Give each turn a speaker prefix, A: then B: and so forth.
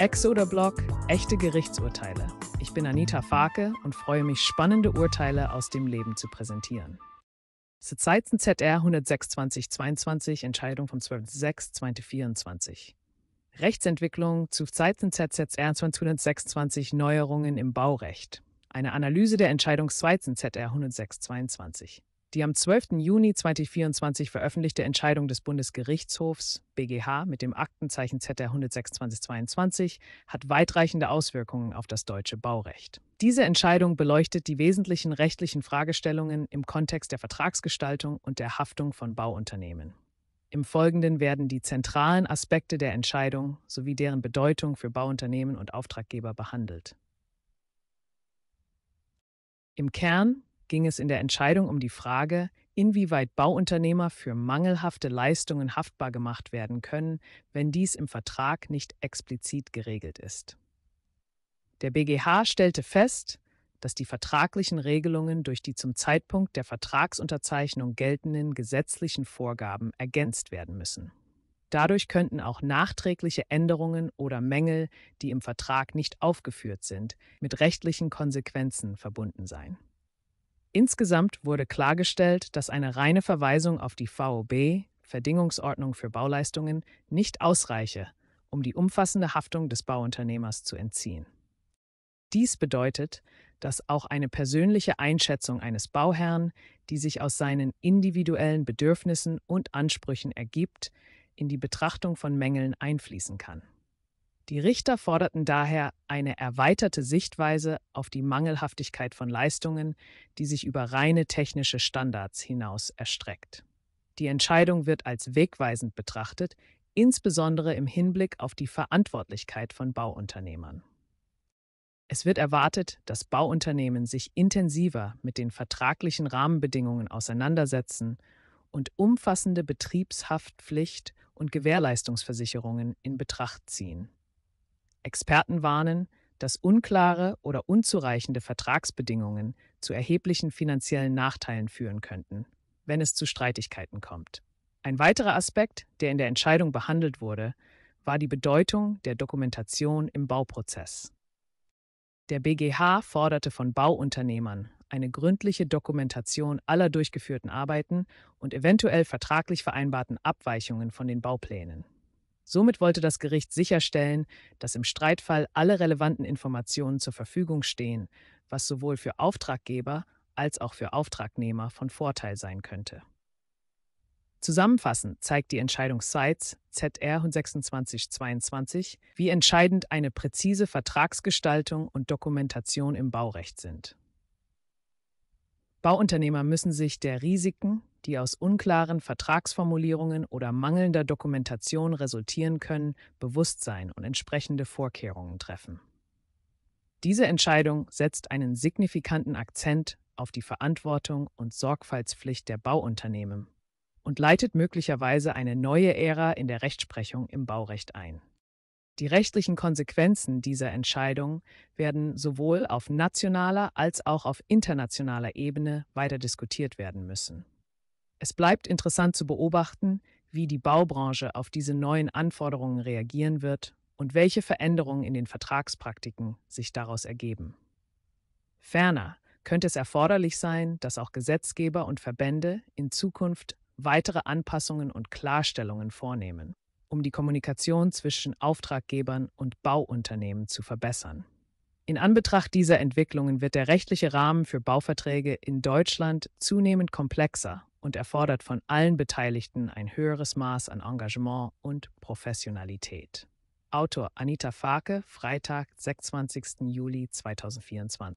A: Exoder Blog, echte Gerichtsurteile. Ich bin Anita Farke und freue mich, spannende Urteile aus dem Leben zu präsentieren. Zurzeit sind ZR 126 Entscheidung vom 12.06.2024. Rechtsentwicklung zu Zeiten ZZR 226 Neuerungen im Baurecht. Eine Analyse der Entscheidung 2 ZR 10622. Die am 12. Juni 2024 veröffentlichte Entscheidung des Bundesgerichtshofs BGH mit dem Aktenzeichen ZR 12622 hat weitreichende Auswirkungen auf das deutsche Baurecht. Diese Entscheidung beleuchtet die wesentlichen rechtlichen Fragestellungen im Kontext der Vertragsgestaltung und der Haftung von Bauunternehmen. Im Folgenden werden die zentralen Aspekte der Entscheidung sowie deren Bedeutung für Bauunternehmen und Auftraggeber behandelt. Im Kern ging es in der Entscheidung um die Frage, inwieweit Bauunternehmer für mangelhafte Leistungen haftbar gemacht werden können, wenn dies im Vertrag nicht explizit geregelt ist. Der BGH stellte fest, dass die vertraglichen Regelungen durch die zum Zeitpunkt der Vertragsunterzeichnung geltenden gesetzlichen Vorgaben ergänzt werden müssen. Dadurch könnten auch nachträgliche Änderungen oder Mängel, die im Vertrag nicht aufgeführt sind, mit rechtlichen Konsequenzen verbunden sein. Insgesamt wurde klargestellt, dass eine reine Verweisung auf die VOB, Verdingungsordnung für Bauleistungen, nicht ausreiche, um die umfassende Haftung des Bauunternehmers zu entziehen. Dies bedeutet, dass auch eine persönliche Einschätzung eines Bauherrn, die sich aus seinen individuellen Bedürfnissen und Ansprüchen ergibt, in die Betrachtung von Mängeln einfließen kann. Die Richter forderten daher eine erweiterte Sichtweise auf die Mangelhaftigkeit von Leistungen, die sich über reine technische Standards hinaus erstreckt. Die Entscheidung wird als wegweisend betrachtet, insbesondere im Hinblick auf die Verantwortlichkeit von Bauunternehmern. Es wird erwartet, dass Bauunternehmen sich intensiver mit den vertraglichen Rahmenbedingungen auseinandersetzen und umfassende Betriebshaftpflicht und Gewährleistungsversicherungen in Betracht ziehen. Experten warnen, dass unklare oder unzureichende Vertragsbedingungen zu erheblichen finanziellen Nachteilen führen könnten, wenn es zu Streitigkeiten kommt. Ein weiterer Aspekt, der in der Entscheidung behandelt wurde, war die Bedeutung der Dokumentation im Bauprozess. Der BGH forderte von Bauunternehmern eine gründliche Dokumentation aller durchgeführten Arbeiten und eventuell vertraglich vereinbarten Abweichungen von den Bauplänen. Somit wollte das Gericht sicherstellen, dass im Streitfall alle relevanten Informationen zur Verfügung stehen, was sowohl für Auftraggeber als auch für Auftragnehmer von Vorteil sein könnte. Zusammenfassend zeigt die Entscheidung Seitz ZR 2622, wie entscheidend eine präzise Vertragsgestaltung und Dokumentation im Baurecht sind. Bauunternehmer müssen sich der Risiken, die aus unklaren Vertragsformulierungen oder mangelnder Dokumentation resultieren können, bewusst sein und entsprechende Vorkehrungen treffen. Diese Entscheidung setzt einen signifikanten Akzent auf die Verantwortung und Sorgfaltspflicht der Bauunternehmen und leitet möglicherweise eine neue Ära in der Rechtsprechung im Baurecht ein. Die rechtlichen Konsequenzen dieser Entscheidung werden sowohl auf nationaler als auch auf internationaler Ebene weiter diskutiert werden müssen. Es bleibt interessant zu beobachten, wie die Baubranche auf diese neuen Anforderungen reagieren wird und welche Veränderungen in den Vertragspraktiken sich daraus ergeben. Ferner könnte es erforderlich sein, dass auch Gesetzgeber und Verbände in Zukunft weitere Anpassungen und Klarstellungen vornehmen um die Kommunikation zwischen Auftraggebern und Bauunternehmen zu verbessern. In Anbetracht dieser Entwicklungen wird der rechtliche Rahmen für Bauverträge in Deutschland zunehmend komplexer und erfordert von allen Beteiligten ein höheres Maß an Engagement und Professionalität. Autor Anita Farke, Freitag, 26. Juli 2024